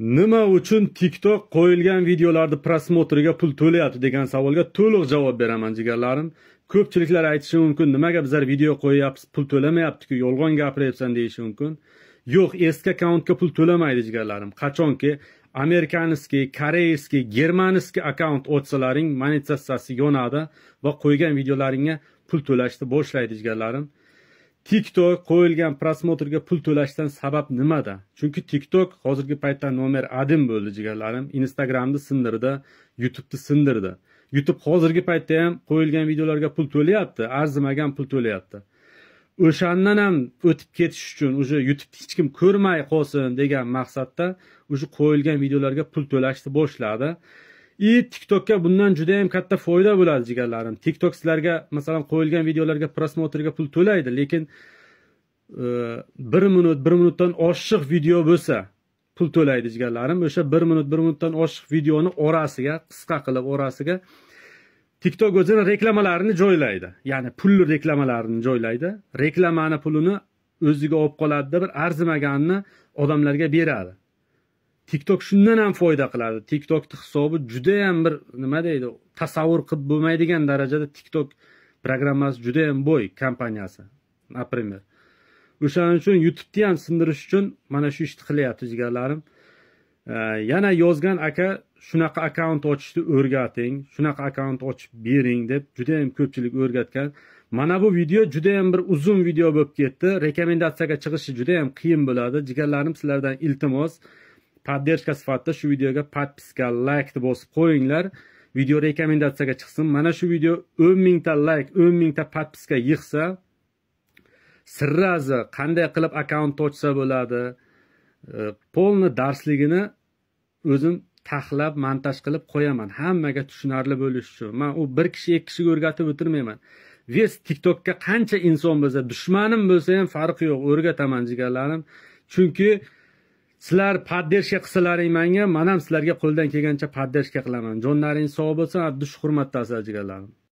nima uchun tiktok qo'yilgan videolarni prosmotriga pul to'layapti degan savolga to'liq javob beraman jigarlarim ko'pchiliklar aytishi mumkin nimaga bizlar video qo'yyapmiz pul to'lamayaptiku yolg'on gapiryapsan deyishi mumkin yo'q eski akkauntga pul to'lamaydi jigarlarim qachonki amerikaniskiy koreyskiy germaniskiy akkaunt ochsalaring monetizatsiyasi yonadi va qo'ygan videolaringga pul to'lashni boshlaydi jigarlarim tiktok qo'yilgan prosmotrga pul to'lashdan sabab nimada chunki tiktok hozirgi paytda nomer adim bo'ldi jigarlarim instagramni sindirdi youtubeni sindirdi youtube hozirgi paytda ham qo'yilgan videolarga pul to'layapti arzimagan pul to'layapti o'shandan ham o'tib ketish uchun уже youtubeni hech kim ko'rmay qolsin degan maqsadda уже qo'yilgan videolarga pul to'lashni boshladi и tiktokka bundan juda yam katta foyda bo'ladi jigarlarim tiktok sizlarga masalan qo'yilgan videolarga prosmotrga pul to'laydi lekin e, bir minut bir minutdan oshiq video bo'lsa pul to'laydi jigarlarim o'sha bir minut bir minutdan oshiq videoni orasiga qisqa qilib orasiga tiktok o'zini reklamalarini joylaydi ya'ni pulli reklamalarini joylaydi reklamani pulini o'ziga olib qoladida bir arzimaganini odamlarga beradi tiktok shundan ham foyda qiladi tiktokni hisobi judayam bir nima deydi tasavvur qilib bo'lmaydigan darajada tiktok programmasi judayam boy kompaniyasi например o'shaning uchun youtubeni ham sindirish uchun mana shu ishni qilyapti jigarlarim yana yozgan aka shunaqa akkaunt ochishni o'rgating shunaqa akkaunt ochib bering deb judayam ko'pchilik o'rgatgan mana bu video judayam bir uzun video bo'lib ketdi rekomendatsiyaga chiqishi judayam qiyin bo'ladi jigarlarim sizlardan iltimos podдержка sifatida shu videoga подписка like deb bosib qo'yinglar video rekomendatsiyaga chiqsin mana shu video o'n mingta like o'n mingta подписка yig'sa sirrazi qanday qilib akkaunt ochsa bo'ladi полный e, darsligini o'zim taxlab montaj qilib qo'yaman hammaga tushunarli bo'lishi uchun man u bir kishi ikki kishiga o'rgatib o'tirmayman ves tiktokka qancha inson bo'lsa dushmanim bo'lsa ham farqi yo'q o'rgataman jigarlarim chunki sizlar поддержка qilsalaring menga man ham sizlarga qo'ldan kelgancha поддержка qilaman jonlaring sog' bo'lsin abdushukur hurmatda aziz jigarlarim